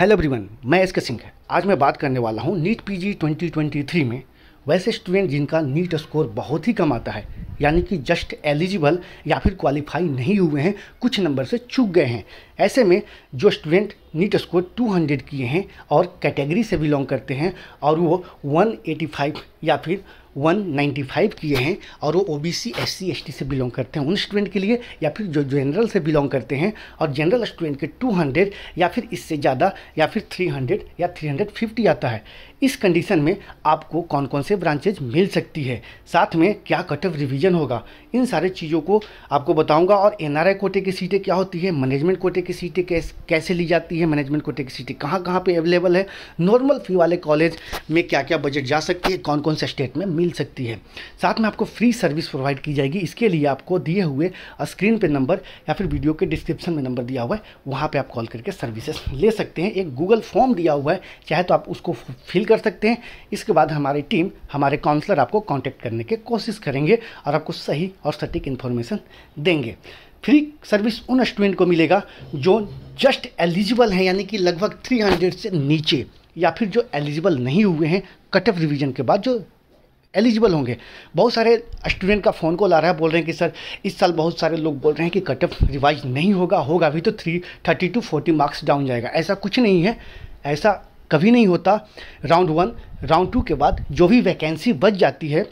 hello everyone मैं S के सिंह है आज मैं बात करने वाला हूँ नीट पीजी 2023 में वैसे स्टूडेंट जिनका नीट स्कोर बहुत ही कम आता है यानी कि जस्ट एलिजिबल या फिर क्वालिफाई नहीं हुए हैं कुछ नंबर से चूक गए हैं ऐसे में जो स्टूडेंट नीट स्कोर 200 किए हैं और कैटेगरी से बिलोंग करते हैं और वो 185 या फिर 195 किए हैं और वो O B C S C S T से बिलोंग करते हैं उन स्टूडेंट के लिए या फिर जो जनरल से बिलोंग करते हैं और जनरल स्टूडेंट के 200 या फिर इससे ज़्यादा या फिर 300 या 350 आता है इस कंडीशन में आपको कौन कौन से ब्रांचेज मिल सकती है साथ में क्या कट ऑफ रिविज़न होगा इन सारे चीज़ों को आपको बताऊंगा और एनआरआई कोटे की सीटें क्या होती है मैनेजमेंट कोटे की सीटें कैस, कैसे ली जाती है मैनेजमेंट कोटे की सीटें कहाँ कहाँ पे अवेलेबल है नॉर्मल फी वाले कॉलेज में क्या क्या बजट जा सकती है कौन कौन से स्टेट में मिल सकती है साथ में आपको फ्री सर्विस प्रोवाइड की जाएगी इसके लिए आपको दिए हुए स्क्रीन पर नंबर या फिर वीडियो के डिस्क्रिप्शन में नंबर दिया हुआ है वहाँ पर आप कॉल करके सर्विसेज ले सकते हैं एक गूगल फॉर्म दिया हुआ है चाहे तो आप उसको फिल मेल कर सकते हैं इसके बाद हमारी टीम हमारे काउंसलर आपको कांटेक्ट करने की कोशिश करेंगे और आपको सही और सटीक इन्फॉर्मेशन देंगे फ्री सर्विस उन स्टूडेंट को मिलेगा जो जस्ट एलिजिबल हैं यानी कि लगभग 300 से नीचे या फिर जो एलिजिबल नहीं हुए हैं कट ऑफ रिविज़न के बाद जो एलिजिबल होंगे बहुत सारे स्टूडेंट का फ़ोन कॉल आ रहा है बोल रहे हैं कि सर इस साल बहुत सारे लोग बोल रहे हैं कि कट ऑफ रिवाइज नहीं होगा होगा भी तो three thirty two forty marks down जाएगा ऐसा कुछ नहीं है ऐसा कभी नहीं होता राउंड वन राउंड टू के बाद जो भी वैकेंसी बच जाती है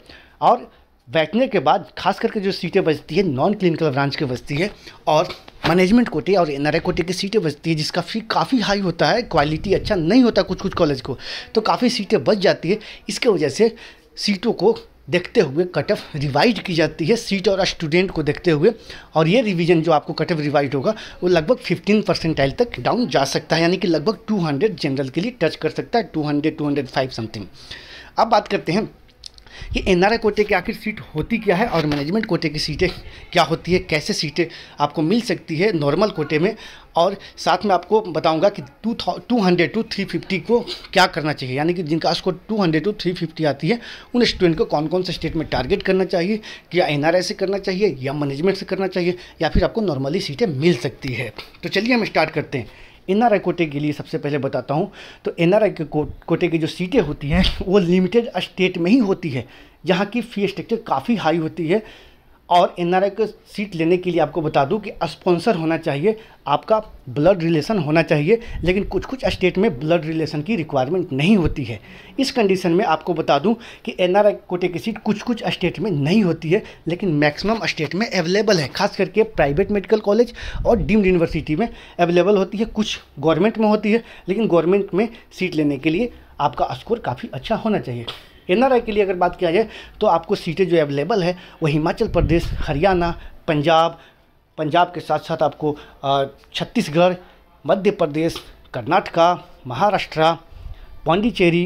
और बैठने के बाद खास करके जो सीटें बचती है नॉन क्लिनिकल ब्रांच की बचती है और मैनेजमेंट कोटे और एन कोटे की सीटें बचती है जिसका फी काफ़ी हाई होता है क्वालिटी अच्छा नहीं होता कुछ कुछ कॉलेज को तो काफ़ी सीटें बच जाती है इसके वजह से सीटों को देखते हुए कट ऑफ रिवाइज की जाती है सीट और स्टूडेंट को देखते हुए और ये रिवीजन जो आपको कट ऑफ रिवाइज होगा वो लगभग 15 परसेंटाइल तक डाउन जा सकता है यानी कि लगभग 200 जनरल के लिए टच कर सकता है 200 205 समथिंग अब बात करते हैं कि एनआरआई कोटे की आखिर सीट होती क्या है और मैनेजमेंट कोटे की सीटें क्या होती है कैसे सीटें आपको मिल सकती है नॉर्मल कोटे में और साथ में आपको बताऊंगा कि two two hundred to three fifty को क्या करना चाहिए यानी कि जिनका score two hundred to three fifty आती है उन स्टूडेंट को कौन कौन से स्टेट में टारगेट करना चाहिए क्या एन से करना चाहिए या मैनेजमेंट से करना चाहिए या फिर आपको नॉर्मली सीटें मिल सकती है तो चलिए हम स्टार्ट करते हैं एन कोटे के लिए सबसे पहले बताता हूँ तो एन कोटे की जो सीटें होती हैं वो लिमिटेड स्टेट में ही होती है जहाँ की फ़ी स्ट्रक्चर काफ़ी हाई होती है और एन आर आई को सीट लेने के लिए आपको बता दूं कि स्पॉन्सर होना चाहिए आपका ब्लड रिलेशन होना चाहिए लेकिन कुछ कुछ स्टेट में ब्लड रिलेशन की रिक्वायरमेंट नहीं होती है इस कंडीशन में आपको बता दूं कि एन आर आई कोटे की सीट कुछ कुछ स्टेट में नहीं होती है लेकिन मैक्सिमम स्टेट में अवेलेबल है खास करके प्राइवेट मेडिकल कॉलेज और डीम्ड यूनिवर्सिटी में अवेलेबल होती है कुछ गवर्नमेंट में होती है लेकिन गवर्नमेंट में सीट लेने के लिए आपका स्कोर काफ़ी अच्छा होना चाहिए एन के लिए अगर बात किया जाए तो आपको सीटें जो अवेलेबल है वो हिमाचल प्रदेश हरियाणा पंजाब पंजाब के साथ साथ आपको छत्तीसगढ़ मध्य प्रदेश कर्नाटका महाराष्ट्र पौंडीचेरी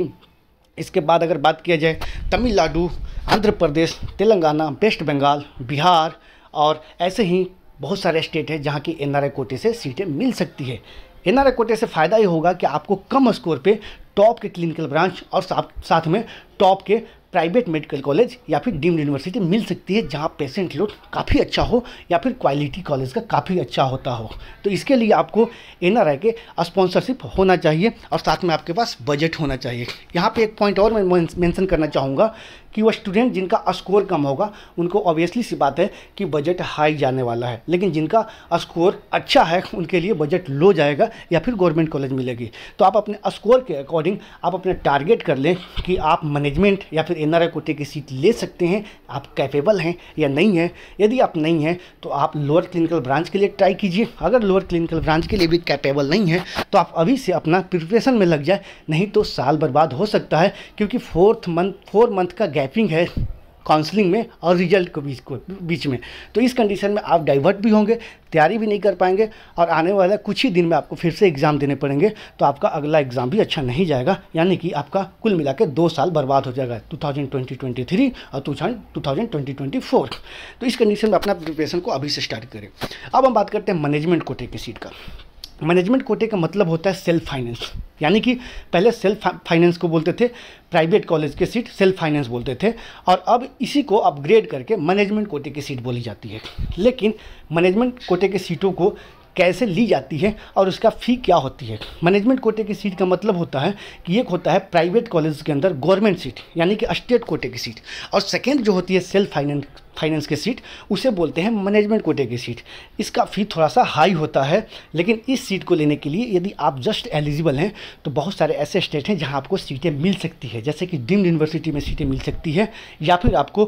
इसके बाद अगर बात किया जाए तमिलनाडु आंध्र प्रदेश तेलंगाना वेस्ट बंगाल बिहार और ऐसे ही बहुत सारे स्टेट हैं जहाँ की एन कोटे से सीटें मिल सकती है एन आर कोटे से फ़ायदा ये होगा कि आपको कम स्कोर पे टॉप के क्लिनिकल ब्रांच और साथ में टॉप के प्राइवेट मेडिकल कॉलेज या फिर डीम्ड यूनिवर्सिटी मिल सकती है जहाँ पेशेंट लोड काफ़ी अच्छा हो या फिर क्वालिटी कॉलेज का काफ़ी अच्छा होता हो तो इसके लिए आपको एन के स्पॉन्सरशिप होना चाहिए और साथ में आपके पास बजट होना चाहिए यहाँ पे एक पॉइंट और मैं मेंशन करना चाहूँगा कि वह स्टूडेंट जिनका स्कोर कम होगा उनको ऑब्वियसली सी बात है कि बजट हाई जाने वाला है लेकिन जिनका स्कोर अच्छा है उनके लिए बजट लो जाएगा या फिर गवर्नमेंट कॉलेज मिलेगी तो आप अपने स्कोर के अकॉर्डिंग आप अपने टारगेट कर लें कि आप मैनेजमेंट या फिर एन कोटे की सीट ले सकते हैं आप कैपेबल हैं या नहीं हैं यदि आप नहीं हैं तो आप लोअर क्लिनिकल ब्रांच के लिए ट्राई कीजिए अगर लोअर क्लिनिकल ब्रांच के लिए भी कैपेबल नहीं है तो आप अभी से अपना प्रिपरेशन में लग जाए नहीं तो साल बर्बाद हो सकता है क्योंकि फोर्थ मंथ फोर मंथ का गैप गैपिंग है काउंसलिंग में और रिजल्ट को बीच को बीच में तो इस कंडीशन में आप डाइवर्ट भी होंगे तैयारी भी नहीं कर पाएंगे और आने वाला कुछ ही दिन में आपको फिर से एग्ज़ाम देने पड़ेंगे तो आपका अगला एग्ज़ाम भी अच्छा नहीं जाएगा यानी कि आपका कुल मिला के दो साल बर्बाद हो जाएगा टू थाउजेंड और टू थाउजेंड तो इस कंडीशन में अपना प्रिपरेशन को अभी से स्टार्ट करें अब हम बात करते हैं मैनेजमेंट कोटे की सीट का मैनेजमेंट कोटे का मतलब होता है सेल्फ फाइनेंस यानी कि पहले सेल्फ फाइनेंस को बोलते थे प्राइवेट कॉलेज के सीट सेल्फ फाइनेंस बोलते थे और अब इसी को अपग्रेड करके मैनेजमेंट कोटे की सीट बोली जाती है लेकिन मैनेजमेंट कोटे की सीटों को कैसे ली जाती है और उसका फ़ी क्या होती है मैनेजमेंट कोटे की सीट का मतलब होता है कि एक होता है प्राइवेट कॉलेज के अंदर गवर्नमेंट सीट यानी कि स्टेट कोटे की सीट और सेकेंड जो होती है सेल्फ फाइनेंस फाइनेंस की सीट उसे बोलते हैं मैनेजमेंट कोटे की सीट इसका फ़ी थोड़ा सा हाई होता है लेकिन इस सीट को लेने के लिए यदि आप जस्ट एलिजिबल हैं तो बहुत सारे ऐसे स्टेट हैं जहाँ आपको सीटें मिल सकती है जैसे कि डिम्ड यूनिवर्सिटी में सीटें मिल सकती है या फिर आपको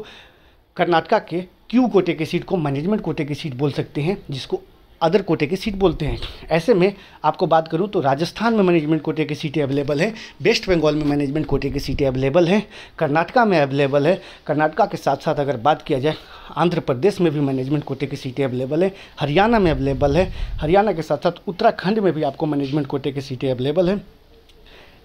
कर्नाटका के क्यू कोटे की सीट को मैनेजमेंट कोटे की सीट बोल सकते हैं जिसको अदर कोटे की सीट बोलते हैं ऐसे में आपको बात करूँ तो राजस्थान में मैनेजमेंट कोटे की सीटें अवेलेबल हैं वेस्ट बंगाल में मैनेजमेंट कोटे की सीटें अवेलेबल हैं कर्नाटका में अवेलेबल है कर्नाटका के साथ साथ अगर बात किया जाए आंध्र प्रदेश में भी मैनेजमेंट कोटे की सीटें अवेलेबल हैं हरियाणा में अवेलेबल है हरियाणा के साथ साथ उत्तराखंड में भी आपको मैनेजमेंट कोटे की सीटें अवेलेबल हैं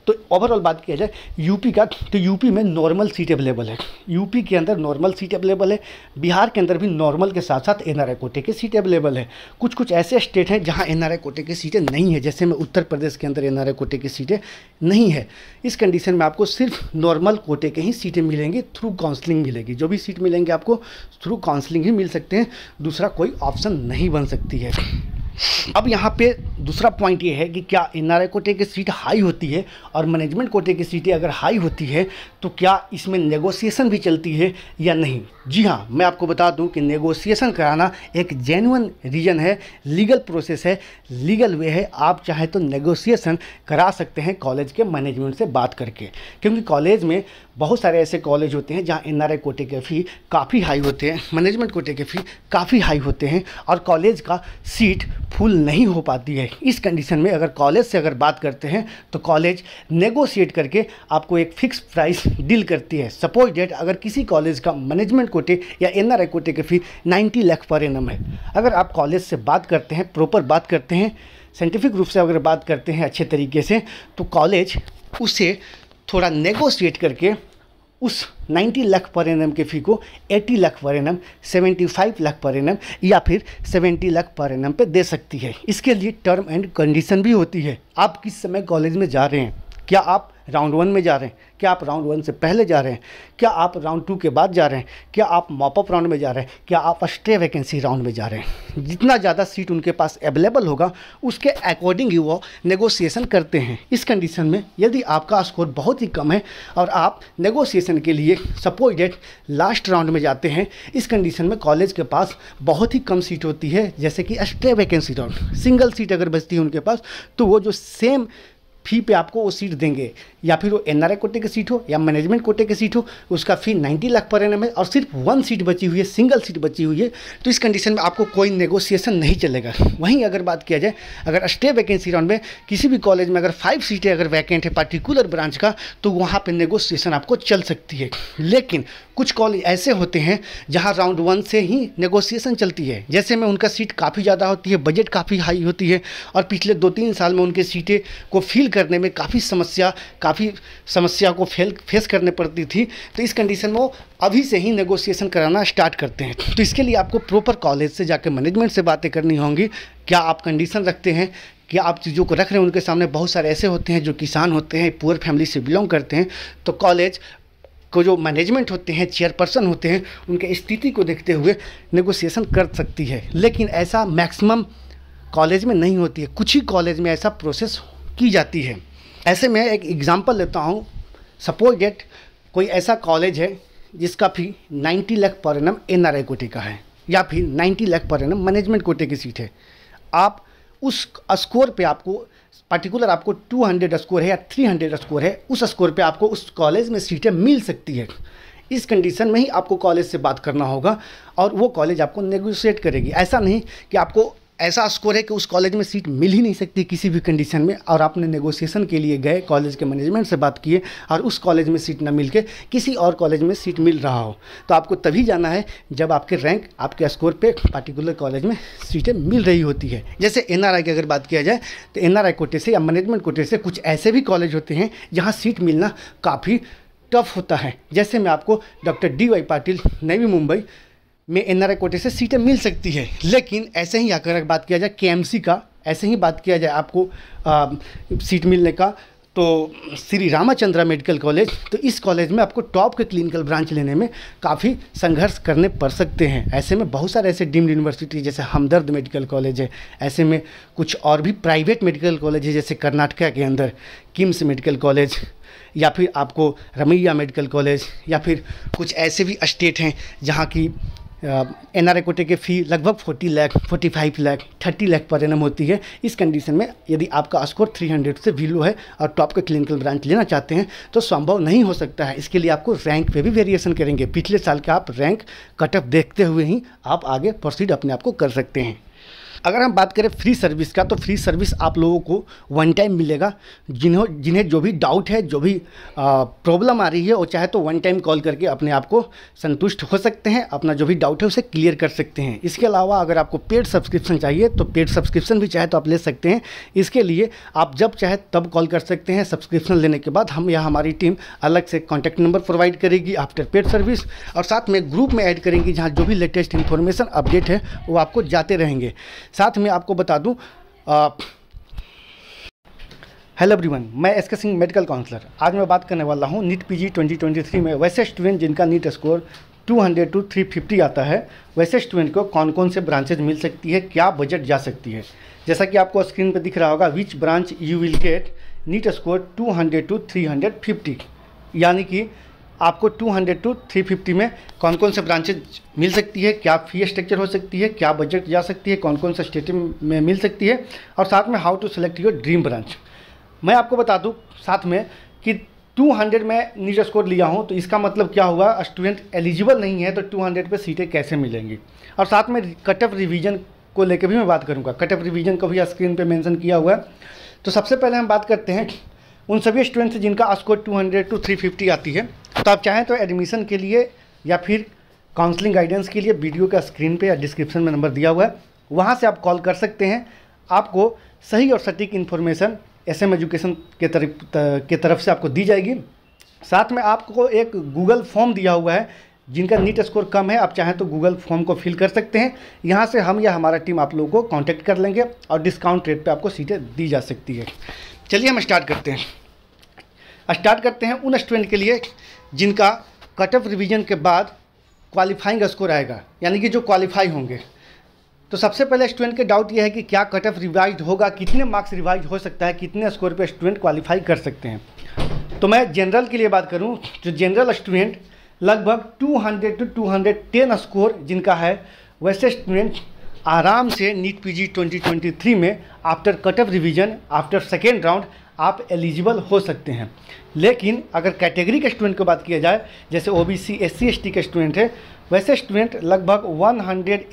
तो ओवरऑल बात किया जाए यूपी का तो यूपी में नॉर्मल सीट अवेलेबल है यूपी के अंदर नॉर्मल सीट अवेलेबल है बिहार के अंदर भी नॉर्मल के साथ साथ एन कोटे की सीट अवेलेबल है कुछ कुछ ऐसे स्टेट हैं जहाँ एन कोटे की सीटें नहीं है जैसे में उत्तर प्रदेश के अंदर एन कोटे की सीटें नहीं है इस कंडीशन में आपको सिर्फ नॉर्मल कोटे के ही सीटें मिलेंगी थ्रू काउंसलिंग मिलेगी जो भी सीट मिलेंगी आपको थ्रू काउंसलिंग ही मिल सकते हैं दूसरा कोई ऑप्शन नहीं बन सकती है अब यहाँ पे दूसरा पॉइंट ये है कि क्या एन आर कोटे की सीट हाई होती है और मैनेजमेंट कोटे की सीटें अगर हाई होती है तो क्या इसमें नेगोशिएशन भी चलती है या नहीं जी हाँ मैं आपको बता दूँ कि नेगोशिएशन कराना एक जेनुअन रीजन है लीगल प्रोसेस है लीगल वे है आप चाहे तो नेगोशिएशन करा सकते हैं कॉलेज के मैनेजमेंट से बात करके क्योंकि कॉलेज में बहुत सारे ऐसे कॉलेज होते हैं जहाँ एन कोटे के फ़ी काफ़ी हाई होते हैं मैनेजमेंट कोटे के फ़ी काफ़ी हाई होते हैं और कॉलेज का सीट फुल नहीं हो पाती है इस कंडीशन में अगर कॉलेज से अगर बात करते हैं तो कॉलेज नेगोशिएट करके आपको एक फिक्स प्राइस डील करती है सपोज डेट अगर किसी कॉलेज का मैनेजमेंट कोटे या एन कोटे के फ़ी नाइन्टी लाख पर एन है अगर आप कॉलेज से बात करते हैं प्रॉपर बात करते हैं साइंटिफिक रूप से अगर बात करते हैं अच्छे तरीके से तो कॉलेज उसे थोड़ा नेगोशिएट करके उस 90 लाख पर एन के फ़ी को 80 लाख पर एन 75 लाख पर एन या फिर 70 लाख पर एन पे दे सकती है इसके लिए टर्म एंड कंडीशन भी होती है आप किस समय कॉलेज में जा रहे हैं क्या आप राउंड वन में जा रहे हैं क्या आप राउंड वन से पहले जा रहे हैं क्या आप राउंड टू के बाद जा रहे हैं क्या आप मॉपअप राउंड में जा रहे हैं क्या आप अस्ट्रे वैकेंसी राउंड में जा रहे हैं जितना ज़्यादा सीट उनके पास अवेलेबल होगा उसके अकॉर्डिंग ही वो नेगोशिएशन करते हैं इस कंडीशन में यदि आपका स्कोर बहुत ही कम है और आप नेगोशिएशन के लिए सपोज डेट लास्ट राउंड में जाते हैं इस कंडीशन में कॉलेज के पास बहुत ही कम सीट होती है जैसे कि stray vacancy round single seat अगर बचती है उनके पास तो वो जो सेम फी पे आपको वो सीट देंगे या फिर वो एनआरआई कोटे की सीट हो या मैनेजमेंट कोटे की सीट हो उसका फी 90 लाख पर एन है और सिर्फ वन सीट बची हुई है सिंगल सीट बची हुई है तो इस कंडीशन में आपको कोई नेगोशिएशन नहीं चलेगा वहीं अगर बात किया जाए अगर स्टे वैकेंसी राउंड में किसी भी कॉलेज में अगर फाइव सीटें अगर वैकेंट है पार्टिकुलर ब्रांच का तो वहाँ पर नेगोशिएशन आपको चल सकती है लेकिन कुछ कॉलेज ऐसे होते हैं जहाँ राउंड वन से ही नेगोशिएशन चलती है जैसे में उनका सीट काफ़ी ज़्यादा होती है बजट काफ़ी हाई होती है और पिछले दो तीन साल में उनके सीटें को फिल करने में काफ़ी समस्या काफ़ी काफ़ी समस्या को फेल फेस करने पड़ती थी तो इस कंडीशन में वो अभी से ही नेगोशिएशन कराना स्टार्ट करते हैं तो इसके लिए आपको प्रॉपर कॉलेज से जाकर मैनेजमेंट से बातें करनी होंगी क्या आप कंडीशन रखते हैं कि आप चीज़ों को रख रहे हैं उनके सामने बहुत सारे ऐसे होते हैं जो किसान होते हैं पुअर फैमिली से बिलोंग करते हैं तो कॉलेज को जो मैनेजमेंट होते हैं चेयरपर्सन होते हैं उनके स्थिति को देखते हुए नेगोशिएशन कर सकती है लेकिन ऐसा मैक्सिमम कॉलेज में नहीं होती है कुछ ही कॉलेज में ऐसा प्रोसेस की जाती है ऐसे में एक एग्ज़ाम्पल लेता हूँ सपोज डेट कोई ऐसा कॉलेज है जिसका फी 90 लाख पर एन एन कोटे का है या फिर 90 लाख पर एन मैनेजमेंट कोटे की सीट है आप उस स्कोर पे आपको पर्टिकुलर आपको 200 स्कोर है या 300 स्कोर है उस स्कोर पे आपको उस कॉलेज में सीटें मिल सकती है इस कंडीशन में ही आपको कॉलेज से बात करना होगा और वो कॉलेज आपको नेगोशिएट करेगी ऐसा नहीं कि आपको ऐसा स्कोर है कि उस कॉलेज में सीट मिल ही नहीं सकती किसी भी कंडीशन में और आपने नेगोशिएशन के लिए गए कॉलेज के मैनेजमेंट से बात किए और उस कॉलेज में सीट ना मिल के किसी और कॉलेज में सीट मिल रहा हो तो आपको तभी जाना है जब आपके रैंक आपके स्कोर पे पार्टिकुलर कॉलेज में सीटें मिल रही होती है जैसे एन की अगर बात किया जाए तो एन कोटे से या मैनेजमेंट कोटे से कुछ ऐसे भी कॉलेज होते हैं जहाँ सीट मिलना काफ़ी टफ होता है जैसे मैं आपको doctor D Y Patil Navi Mumbai में एन कोटे से सीटें मिल सकती है लेकिन ऐसे ही आकर बात किया जाए के का ऐसे ही बात किया जाए आपको आ, सीट मिलने का तो श्री रामाचंद्रा मेडिकल कॉलेज तो इस कॉलेज में आपको टॉप के क्लिनिकल ब्रांच लेने में काफ़ी संघर्ष करने पड़ सकते हैं ऐसे में बहुत सारे ऐसे डीम्ड यूनिवर्सिटी जैसे हमदर्द मेडिकल कॉलेज है ऐसे में कुछ और भी प्राइवेट मेडिकल कॉलेज है जैसे कर्नाटका के अंदर किम्स मेडिकल कॉलेज या फिर आपको रमैया मेडिकल कॉलेज या फिर कुछ ऐसे भी स्टेट हैं जहाँ की एन आर कोटे के फ़ी लगभग 40 लाख 45 लाख 30 लाख पर एनम होती है इस कंडीशन में यदि आपका स्कोर 300 से वीलो है और टॉप का क्लिनिकल ब्रांच लेना चाहते हैं तो संभव नहीं हो सकता है इसके लिए आपको रैंक पे भी वेरिएशन करेंगे पिछले साल का आप रैंक कटअप देखते हुए ही आप आगे प्रोसीड अपने आप को कर सकते हैं अगर हम बात करें फ्री सर्विस का तो फ्री सर्विस आप लोगों को वन टाइम मिलेगा जिन्हों जिन्हें जो भी डाउट है जो भी प्रॉब्लम आ रही है वो चाहे तो वन टाइम कॉल करके अपने आप को संतुष्ट हो सकते हैं अपना जो भी डाउट है उसे क्लियर कर सकते हैं इसके अलावा अगर आपको पेड सब्सक्रिप्शन चाहिए तो पेड सब्सक्रिप्शन भी चाहे तो आप ले सकते हैं इसके लिए आप जब चाहे तब कॉल कर सकते हैं सब्सक्रिप्शन लेने के बाद हम या हमारी टीम अलग से कॉन्टैक्ट नंबर प्रोवाइड करेगी आफ्टर पेड सर्विस और साथ में ग्रुप में ऐड करेंगी जहाँ जो भी लेटेस्ट इन्फॉर्मेशन अपडेट है वो आपको जाते रहेंगे साथ में आपको बता दूँ हेलो एवरीवन मैं एस के सिंह मेडिकल काउंसलर आज मैं बात करने वाला हूँ नीट पीजी 2023 में वैसे स्टूडेंट जिनका नीट स्कोर 200 टू 350 आता है वैसे स्टूडेंट को कौन कौन से ब्रांचेज मिल सकती है क्या बजट जा सकती है जैसा कि आपको स्क्रीन पर दिख रहा होगा which branch you will get NEET score two two three यानी कि आपको 200 टू थ्री में कौन कौन से ब्रांचेज मिल सकती है क्या फी स्ट्रक्चर हो सकती है क्या बजट जा सकती है कौन कौन से स्टेट में मिल सकती है और साथ में how to select your dream branch मैं आपको बता दूँ साथ में कि 200 में नीट स्कोर लिया हूँ तो इसका मतलब क्या हुआ स्टूडेंट एलिजिबल नहीं है तो 200 पर सीटें कैसे मिलेंगी और साथ में कट ऑफ रिवीजन को लेकर भी मैं बात करूँगा कट ऑफ रिवीजन को भी स्क्रीन पे मेंशन किया हुआ है तो सबसे पहले हम बात करते हैं उन सभी स्टूडेंट्स जिनका स्कोर 200 टू 350 आती है तो आप चाहें तो एडमिशन के लिए या फिर काउंसलिंग गाइडेंस के लिए वीडियो का स्क्रीन पे या डिस्क्रिप्शन में नंबर दिया हुआ है वहाँ से आप कॉल कर सकते हैं आपको सही और सटीक इन्फॉर्मेशन एस एम एजुकेशन के तरफ के तरफ से आपको दी जाएगी साथ में आपको एक गूगल फॉर्म दिया हुआ है जिनका नीट स्कोर कम है आप चाहें तो गूगल फॉर्म को फिल कर सकते हैं यहाँ से हम या हमारा टीम आप लोगों को कांटेक्ट कर लेंगे और डिस्काउंट रेट पे आपको सीटें दी जा सकती है चलिए हम स्टार्ट करते हैं स्टार्ट करते हैं उन स्टूडेंट के लिए जिनका कट ऑफ रिविज़न के बाद क्वालिफाइंग स्कोर आएगा यानी कि जो क्वालिफाई होंगे तो सबसे पहले स्टूडेंट के डाउट ये है कि क्या कट ऑफ रिवाइज होगा कितने मार्क्स रिवाइज हो सकता है कितने स्कोर पे स्टूडेंट क्वालिफाई कर सकते हैं तो मैं जनरल के लिए बात करूं जो जनरल स्टूडेंट लगभग 200 टू 210 स्कोर जिनका है वैसे स्टूडेंट आराम से नीट पीजी 2023 में after cut off revision after second round आप एलिजिबल हो सकते हैं लेकिन अगर कैटेगरी के स्टूडेंट की बात किया जाए जैसे O B C S C S T के स्टूडेंट है वैसे स्टूडेंट लगभग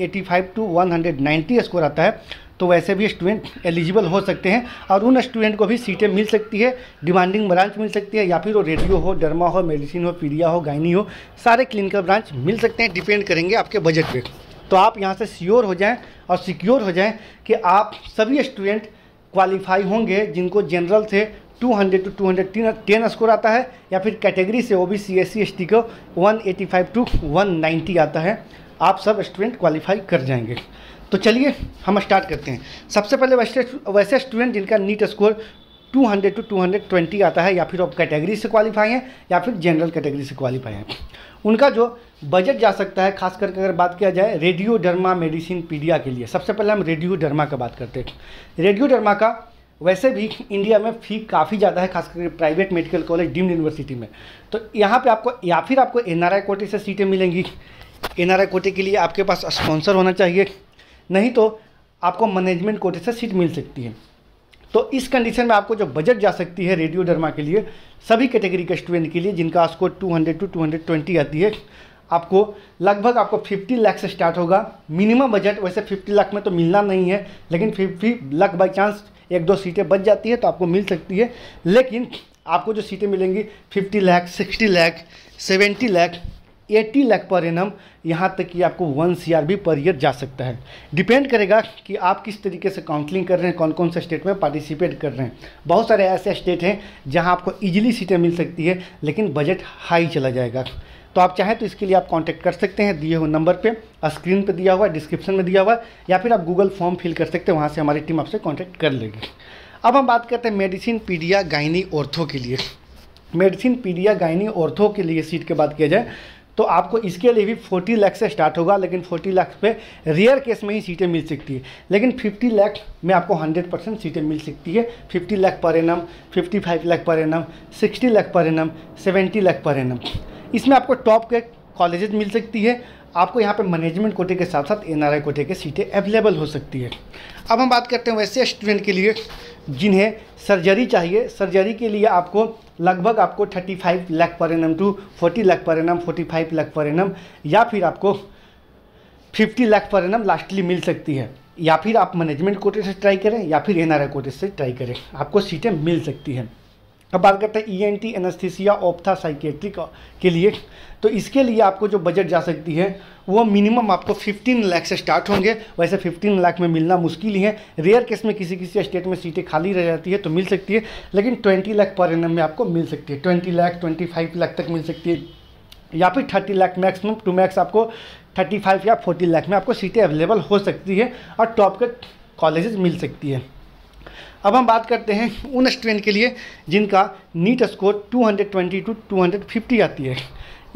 185 टू 190 स्कोर आता है तो वैसे भी स्टूडेंट एलिजिबल हो सकते हैं और उन स्टूडेंट को भी सीटें मिल सकती है डिमांडिंग ब्रांच मिल सकती है या फिर वो रेडियो हो डर्मा हो मेडिसिन हो पीडिया हो गायनी हो सारे क्लिनिकल ब्रांच मिल सकते हैं डिपेंड करेंगे आपके बजट पर तो आप यहाँ से श्योर हो जाएँ और सिक्योर हो जाएँ कि आप सभी स्टूडेंट क्वालिफाई होंगे जिनको जनरल से 200 टू 210 स्कोर आता है या फिर कैटेगरी से O B C S C S T को 185 टू 190 आता है आप सब स्टूडेंट क्वालिफाई कर जाएंगे तो चलिए हम स्टार्ट करते हैं सबसे पहले वैसे वैसे स्टूडेंट जिनका नीट स्कोर 200 टू 220 आता है या फिर आप कैटेगरी से क्वालिफाई हैं या फिर जनरल कैटेगरी से क्वालिफाई हैं उनका जो बजट जा सकता है खास करके अगर बात किया जाए रेडियो डर्मा मेडिसिन पीडिया के लिए सबसे पहले हम रेडियो डर्मा का बात करते हैं रेडियो डर्मा का वैसे भी इंडिया में फी काफ़ी ज़्यादा है खास करके private medical college deemed university में तो यहाँ पे आपको या फिर आपको एन आर कोटे से सीटें मिलेंगी एन आर कोटे के लिए आपके पास स्पॉन्सर होना चाहिए नहीं तो आपको मैनेजमेंट कोटे से सीट मिल सकती है तो इस कंडीशन में आपको जो बजट जा सकती है रेडियो डर्मा के लिए सभी कैटेगरी के स्टूडेंट के लिए जिनका स्कोर 200 टू 220 आती है आपको लगभग आपको 50 लाख से स्टार्ट होगा मिनिमम बजट वैसे 50 लाख में तो मिलना नहीं है लेकिन फिफ्टी लाख बाई चांस एक दो सीटें बच जाती है तो आपको मिल सकती है लेकिन आपको जो सीटें मिलेंगी 50 लाख 60 लाख 70 लाख एटी लाख पर एनम यहाँ तक कि आपको वन सी पर ईयर जा सकता है डिपेंड करेगा कि आप किस तरीके से काउंसलिंग कर रहे हैं कौन कौन से स्टेट में पार्टिसिपेट कर रहे हैं बहुत सारे ऐसे स्टेट हैं जहाँ आपको ईजिली सीटें मिल सकती है लेकिन बजट हाई चला जाएगा तो आप चाहें तो इसके लिए आप कांटेक्ट कर सकते हैं दिए हुए नंबर पे स्क्रीन पे दिया हुआ है डिस्क्रिप्शन में दिया हुआ है या फिर आप गूगल फॉर्म फिल कर सकते हैं वहाँ से हमारी टीम आपसे कांटेक्ट कर लेगी अब हम बात करते हैं मेडिसिन पीडिया गाइनी औरथों के लिए मेडिसिन पीडिया गाइनी औरथों के लिए सीट के बात किया जाए तो आपको इसके लिए भी 40 लाख से स्टार्ट होगा लेकिन 40 लाख पे रेयर केस में ही सीटें मिल सकती है लेकिन 50 लाख में आपको 100 परसेंट सीटें मिल सकती है 50 lakh per annum 55 lakh per annum 60 lakh per annum 70 lakh per annum इसमें आपको टॉप के कॉलेजेस मिल सकती है आपको यहाँ पे मैनेजमेंट कोटे के साथ साथ एनआरआई कोटे के सीटें अवेलेबल हो सकती है अब हम बात करते हैं वैसे स्टूडेंट के लिए जिन्हें सर्जरी चाहिए सर्जरी के लिए आपको लगभग आपको 35 लैख पर एन टू 40 लाख पर एन 45 लाख पर एन या फिर आपको 50 लाख पर एन लास्टली मिल सकती है या फिर आप मैनेजमेंट कोटे से ट्राई करें या फिर एन कोटे से ट्राई करें आपको सीटें मिल सकती हैं अब बात करते हैं E N T anaesthesia ophtha psychiatric के लिए तो इसके लिए आपको जो बजट जा सकती है वो मिनिमम आपको 15 लाख से स्टार्ट होंगे वैसे 15 लाख में मिलना मुश्किल ही है रेयर केस में किसी किसी स्टेट में सीटें खाली रह जाती है तो मिल सकती है लेकिन 20 लाख पर एन में आपको मिल सकती है 20 लाख 25 लाख तक मिल सकती है या फिर thirty lakh maximum to max आपको थर्टी या फोर्टी लाख में आपको सीटें अवेलेबल हो सकती है और टॉप के कॉलेजेस मिल सकती है अब हम बात करते हैं उन स्टूडेंट के लिए जिनका नीट स्कोर 220 टू 250 आती है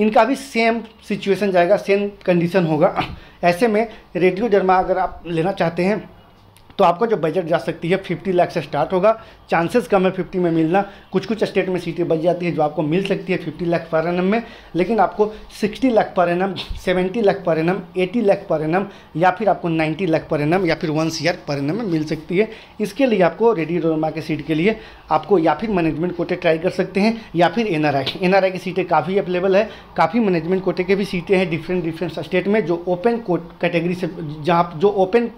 इनका भी सेम सिचुएशन जाएगा सेम कंडीशन होगा ऐसे में रेडियो डरमा अगर आप लेना चाहते हैं तो आपका जो बजट जा सकती है फिफ्टी लाख से स्टार्ट होगा चांसेस कम है फिफ्टी में मिलना कुछ कुछ स्टेट में सीटें बच जाती है जो आपको मिल सकती है फिफ्टी लाख पर एन में लेकिन आपको सिक्सटी लाख पर एन एम सेवेंटी लाख पर एन एम एटी लाख पर एन एम या फिर आपको नाइन्टी लाख पर एन एम या फिर वन सीयर पर एन एम में मिल सकती है इसके लिए आपको रेडी रोमा के सीट के लिए आपको या फिर मैनेजमेंट कोटे ट्राई कर सकते हैं या फिर N R I I N R की सीटें काफ़ी अवेलेबल है काफ़ी मैनेजमेंट कोटे के भी सीटें हैं डिफरेंट डिफरेंट स्टेट में जो ओपन कैटेगरी से जहाँ जो ओपन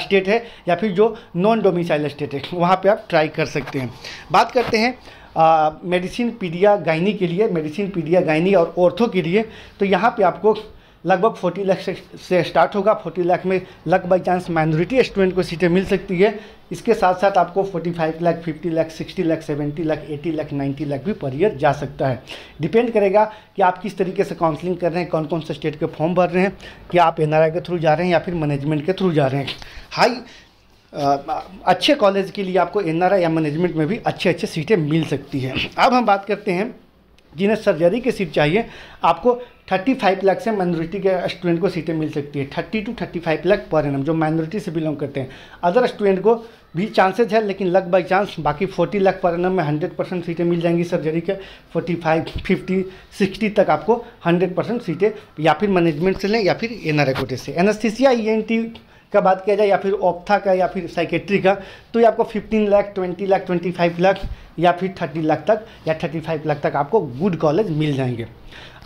स्टेट है या फिर जो नॉन डोमिसाइल स्टेट है वहाँ पे आप ट्राई कर सकते हैं बात करते हैं मेडिसिन पीडिया गायनी के लिए मेडिसिन पीडिया गायनी और औरतों के लिए तो यहाँ पे आपको लगभग 40 लाख से, स्टार्ट होगा 40 लाख में luck by chance minority student को सीटें मिल सकती है इसके साथ साथ आपको 45 लाख 50 लाख 60 लाख 70 लाख 80 लाख 90 लाख भी पर ईयर जा सकता है डिपेंड करेगा कि आप किस तरीके से काउंसलिंग कर रहे हैं कौन कौन से स्टेट के फॉर्म भर रहे हैं कि आप एन के थ्रू जा रहे हैं या फिर मैनेजमेंट के थ्रू जा रहे हैं हाई अच्छे कॉलेज के लिए आपको एन या मैनेजमेंट में भी अच्छे अच्छे सीटें मिल सकती हैं अब हम बात करते हैं जिन्हें सर्जरी की सीट चाहिए आपको थर्टी फाइव लाख से माइनॉरिटी के स्टूडेंट को सीटें मिल सकती है thirty to thirty five lakh पर एनम जो माइनॉरिटी से बिलोंग करते हैं अदर स्टूडेंट को भी चांसेस है लेकिन लक बाई चांस बाकी फोर्टी लाख पर एनम में हंड्रेड परसेंट सीटें मिल जाएंगी सर्जरी के फाइव फिफ्टी सिक्सटी तक आपको हंड्रेड परसेंट सीटें या फिर मैनेजमेंट से लें या फिर एन आर कोटे से एनस्थीसिया ई e का बात किया जाए या फिर ऑप्था का या फिर साइकेट्री का तो ये आपको 15 लाख 20 लाख 25 लाख या फिर 30 लाख तक या 35 लाख तक आपको गुड कॉलेज मिल जाएंगे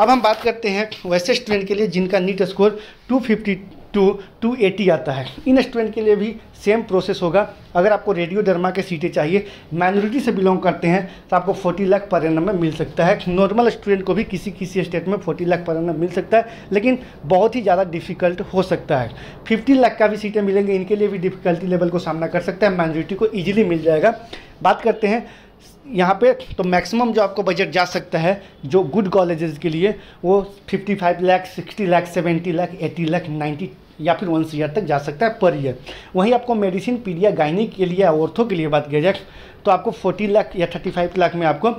अब हम बात करते हैं वैसे स्टूडेंट के लिए जिनका नीट स्कोर फिफ्टी टू 280 आता है इन स्टूडेंट के लिए भी सेम प्रोसेस होगा अगर आपको रेडियो डर्मा के सीटें चाहिए माइनॉरिटी से बिलोंग करते हैं तो आपको 40 लाख पर एनम में मिल सकता है नॉर्मल स्टूडेंट को भी किसी किसी स्टेट में 40 लाख पर एनम मिल सकता है लेकिन बहुत ही ज़्यादा डिफिकल्ट हो सकता है 50 लाख का भी सीटें मिलेंगे इनके लिए भी डिफिकल्टी लेवल को सामना कर सकता है माइनॉरिटी को ईजिली मिल जाएगा बात करते हैं यहाँ पे तो मैक्सिमम जो आपको बजट जा सकता है जो गुड कॉलेजेस के लिए वो 55 लाख 60 लाख 70 लाख 80 लाख 90 या फिर वन ईयर तक जा सकता है पर ईयर वहीं आपको मेडिसिन पीडिया गायनी के लिए या के लिए बात किया जाए तो आपको 40 लाख या 35 लाख में आपको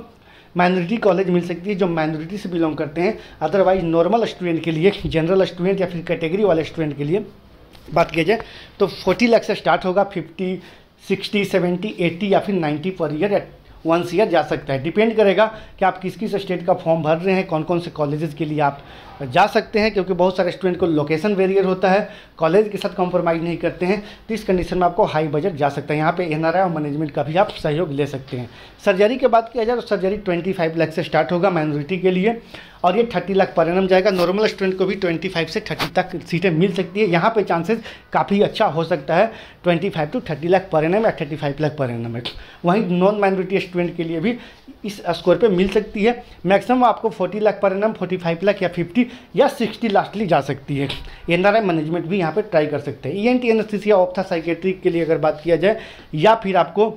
माइनॉरिटी कॉलेज मिल सकती है जो माइनॉरिटी से बिलोंग करते हैं अदरवाइज नॉर्मल स्टूडेंट के लिए जनरल स्टूडेंट या फिर कैटेगरी वाले स्टूडेंट के लिए बात किया जाए तो फोर्टी लाख से स्टार्ट होगा फिफ्टी सिक्सटी सेवेंटी एट्टी या फिर ninety per year one year जा सकता है डिपेंड करेगा कि आप किस किस स्टेट का फॉर्म भर रहे हैं कौन कौन से कॉलेजेस के लिए आप जा सकते हैं क्योंकि बहुत सारे स्टूडेंट को लोकेशन वेरियर होता है कॉलेज के साथ कॉम्प्रोमाइज़ नहीं करते हैं तो इस कंडीशन में आपको हाई बजट जा सकता है यहाँ पे एन और मैनेजमेंट का भी आप सहयोग ले सकते हैं सर्जरी के बाद किया जाए तो सर्जरी ट्वेंटी फाइव लाख से स्टार्ट होगा माइनॉरिटी के लिए और ये थर्टी लाख पर एनम जाएगा नॉर्मल स्टूडेंट को भी ट्वेंटी फाइव से थर्टी तक सीटें मिल सकती है यहाँ पे चांसेस काफ़ी अच्छा हो सकता है twenty five to thirty lakh पर एनम या thirty five lakh per annum वहीं नॉन माइनॉरिटी स्टूडेंट के लिए भी इस स्कोर पे मिल सकती है मैक्सिमम आपको 40 लाख पर एनम 45 लाख या 50 या 60 लास्टली जा सकती है एन मैनेजमेंट भी यहाँ पर ट्राई कर सकते हैं E N T N S C या ऑप्था के लिए अगर बात किया जाए या फिर आपको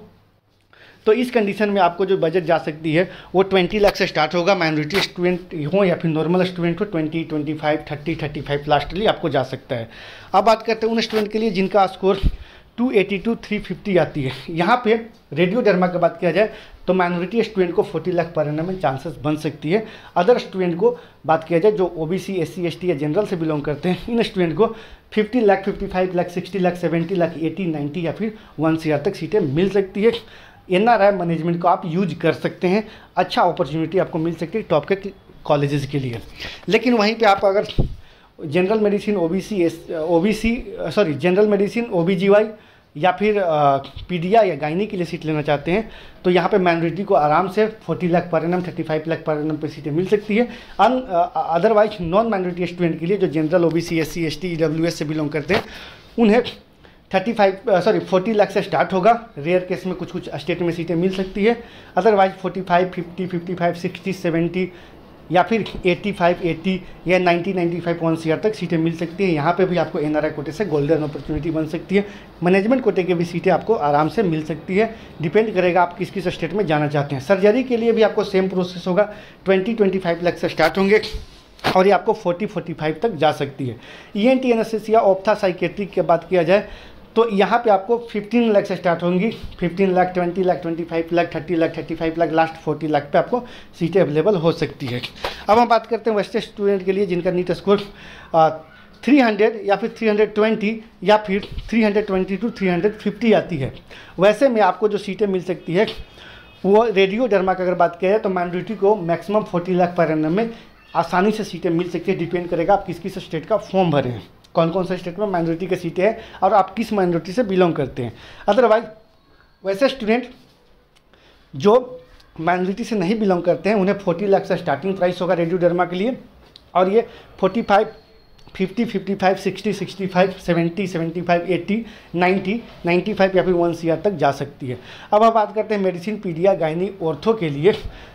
तो इस कंडीशन में आपको जो बजट जा सकती है वो ट्वेंटी लाख से स्टार्ट होगा माइनॉरिटी स्टूडेंट हो या फिर नॉर्मल स्टूडेंट हो twenty twenty five thirty thirty five lastly आपको जा सकता है अब बात करते हैं उन स्टूडेंट के लिए जिनका score two eighty to three fifty आती है यहाँ पे रेडियो डर्मा की बात किया जाए तो माइनॉरिटी स्टूडेंट को फोर्टी लाख पर एनम में चांसेस बन सकती है अदर स्टूडेंट को बात किया जाए जो O B C S C S T या जनरल से बिलोंग करते हैं इन स्टूडेंट को fifty lakh fifty five lakh sixty lakh seventy lakh eighty ninety या फिर वन सी तक सीटें मिल सकती है एन आर आई मैनेजमेंट को आप यूज कर सकते हैं अच्छा अपॉर्चुनिटी आपको मिल सकती है टॉप के कॉलेजेस के लिए लेकिन वहीं पे आप अगर general medicine O B C S O B C sorry general medicine O B G Y या फिर पीडिया या गायनी के लिए सीट लेना चाहते हैं तो यहाँ पे माइनॉरिटी को आराम से 40 lakh per annum 35 lakh per annum पर सीटें मिल सकती है un otherwise non minority student के लिए जो general O B C S C S T W S से बिलोंग करते हैं उन्हें thirty five sorry forty lakh से स्टार्ट होगा रेयर केस में कुछ कुछ स्टेट में सीटें मिल सकती है otherwise forty five fifty fifty five sixty seventy या फिर एट्टी फाइव एट्टी या ninety ninety five one C तक सीटें मिल सकती है यहाँ पे भी आपको एन आर आई कोटे से गोल्डन अपॉर्चुनिटी बन सकती है मैनेजमेंट कोटे की भी सीटें आपको आराम से मिल सकती है डिपेंड करेगा आप किस किस स्टेट में जाना चाहते हैं सर्जरी के लिए भी आपको सेम प्रोसेस होगा ट्वेंटी ट्वेंटी फाइव लाख से स्टार्ट होंगे और ये आपको 40 45 तक जा सकती है E N T N S S या ऑप्था साइकेट्रिक की बात किया जाए तो यहाँ पे आपको 15 लाख से स्टार्ट होंगी 15 लाख 20 लाख 25 लाख 30 लाख 35 लाख लास्ट 40 लाख पे आपको सीटें अवेलेबल हो सकती है अब हम बात करते हैं वैसे स्टूडेंट के लिए जिनका नीट स्कोर थ्री हंड्रेड या फिर थ्री हंड्रेड ट्वेंटी या फिर three hundred twenty to three hundred fifty आती है वैसे में आपको जो सीटें मिल सकती है वो रेडियो डरमा की अगर बात किया जाए तो माइनोरिटी को मैक्सिमम फोर्टी लाख पर एन में आसानी से सीटें मिल सकती है डिपेंड करेगा आप किस किस स्टेट का फॉर्म भरें कौन कौन से स्टेट में माइनॉरिटी की सीटें हैं और आप किस माइनॉरिटी से बिलोंग करते हैं अदरवाइज वैसे स्टूडेंट जो माइनॉरिटी से नहीं बिलोंग करते हैं उन्हें फोर्टी लाख से स्टार्टिंग प्राइस होगा रेडियो डरमा के लिए और ये forty five fifty fifty five sixty sixty five seventy seventy five eighty ninety ninety five या फिर वन सी तक जा सकती है अब हम बात करते हैं मेडिसिन पीडिया गायनी ओर्थो के लिए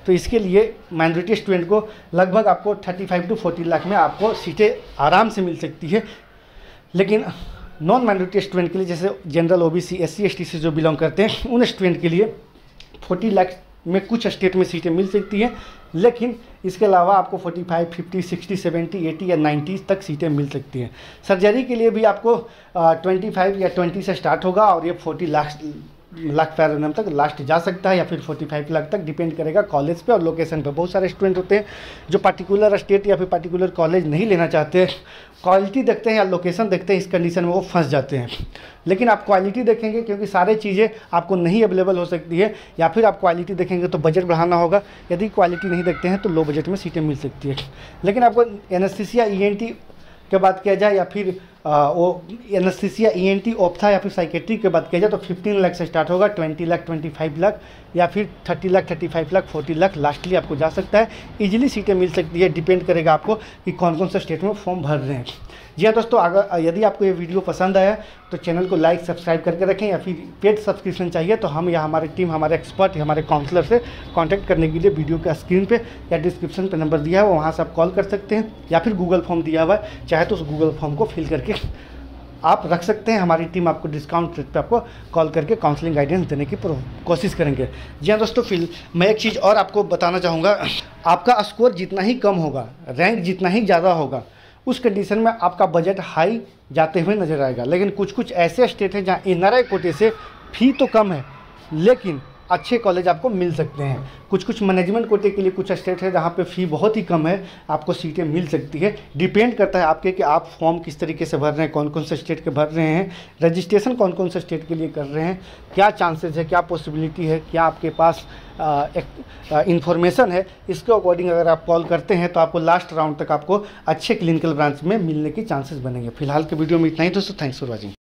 तो इसके लिए माइनॉरिटी स्टूडेंट को लगभग आपको thirty five to forty lakh में आपको सीटें आराम से मिल सकती है लेकिन नॉन माइनॉरिटी स्टूडेंट के लिए जैसे जनरल ओबीसी एस सी से जो बिलोंग करते हैं उन स्टूडेंट के लिए फोर्टी लाख में कुछ स्टेट में सीटें मिल सकती हैं लेकिन इसके अलावा आपको 45, 50, 60, 70, 80 या 90 तक सीटें मिल सकती हैं सर्जरी के लिए भी आपको ट्वेंटी 25 या 20 से स्टार्ट होगा और ये 40 लाख लाख एन तक लास्ट जा सकता है या फिर 45 लाख तक डिपेंड करेगा कॉलेज पे और लोकेशन पे बहुत सारे स्टूडेंट होते हैं जो पार्टिकुलर स्टेट या फिर पार्टिकुलर कॉलेज नहीं लेना चाहते क्वालिटी देखते हैं या लोकेशन देखते हैं इस कंडीशन में वो फंस जाते हैं लेकिन आप क्वालिटी देखेंगे क्योंकि सारे चीज़ें आपको नहीं अवेलेबल हो सकती है या फिर आप क्वालिटी देखेंगे तो बजट बढ़ाना होगा यदि क्वालिटी नहीं देखते हैं तो लो बजट में सीटें मिल सकती है लेकिन आपको एन एस सी या ई e के बात किया जाए या फिर आ, वो एन टी ओप्था या फिर साइकेट्रिक के बात किया जाए तो 15 लाख से स्टार्ट होगा 20 लाख 25 लाख या फिर 30 लाख 35 लाख 40 लाख लास्टली आपको जा सकता है इजीली सीटें मिल सकती है डिपेंड करेगा आपको कि कौन कौन से स्टेट में फॉर्म भर रहे हैं जी हाँ दोस्तों अगर यदि आपको ये वीडियो पसंद आया तो चैनल को लाइक सब्सक्राइब करके रखें या फिर पेड सब्सक्रिप्शन चाहिए तो हम या हमारी टीम हमारे एक्सपर्ट या हमारे काउंसलर से कांटेक्ट करने के लिए वीडियो के स्क्रीन पे या डिस्क्रिप्शन पे नंबर दिया है वहाँ से आप कॉल कर सकते हैं या फिर गूगल फॉर्म दिया हुआ है चाहे तो उस गूगल फॉर्म को फिल करके आप रख सकते हैं हमारी टीम आपको डिस्काउंट रेट पे आपको कॉल करके काउंसलिंग गाइडेंस देने की कोशिश करेंगे जी हाँ दोस्तों फिर मैं एक चीज़ और आपको बताना चाहूँगा आपका स्कोर जितना ही कम होगा रैंक जितना ही ज़्यादा होगा उस कंडीशन में आपका बजट हाई जाते हुए नजर आएगा लेकिन कुछ कुछ ऐसे स्टेट हैं जहाँ एन कोटे से फ़ी तो कम है लेकिन अच्छे कॉलेज आपको मिल सकते हैं कुछ कुछ मैनेजमेंट कोटे के लिए कुछ स्टेट है जहाँ पे फ़ी बहुत ही कम है आपको सीटें मिल सकती है डिपेंड करता है आपके कि आप फॉर्म किस तरीके से भर रहे हैं कौन कौन से स्टेट के भर रहे हैं रजिस्ट्रेशन कौन कौन से स्टेट के लिए कर रहे हैं क्या चांसेस है क्या पॉसिबिलिटी है क्या आपके पास इन्फॉर्मेशन है इसके अकॉर्डिंग अगर आप कॉल करते हैं तो आपको लास्ट राउंड तक आपको अच्छे क्लिनिकल ब्रांच में मिलने के चांसेस बनेंगे फिलहाल के वीडियो में इतना ही दोस्तों थैंक्स फॉर वॉचिंग